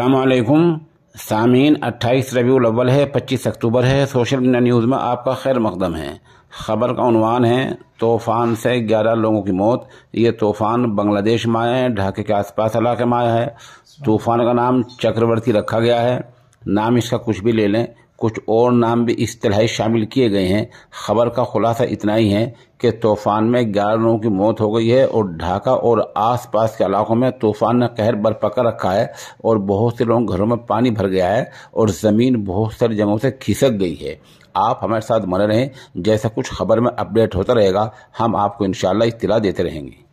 असलकुम सामीन अट्ठाईस रबी अव्वल है पच्चीस अक्टूबर है सोशल मीडिया न्यूज़ में आपका खैर मकदम है खबर का उनवान है तूफ़ान से ग्यारह लोगों की मौत ये तूफ़ान बांग्लादेश में आया है ढाके के आसपास इलाके में आया है तूफ़ान का नाम चक्रवर्ती रखा गया है नाम इसका कुछ भी ले लें कुछ और नाम भी इस तरह शामिल किए गए हैं खबर का खुलासा इतना ही है कि तूफान में ग्यारह लोगों की मौत हो गई है और ढाका और आसपास के इलाकों में तूफान ने कहर बरपा कर रखा है और बहुत से लोगों घरों में पानी भर गया है और ज़मीन बहुत सारी जगहों से खिसक गई है आप हमारे साथ बने रहें जैसा कुछ खबर में अपडेट होता रहेगा हम आपको इन इतला देते रहेंगे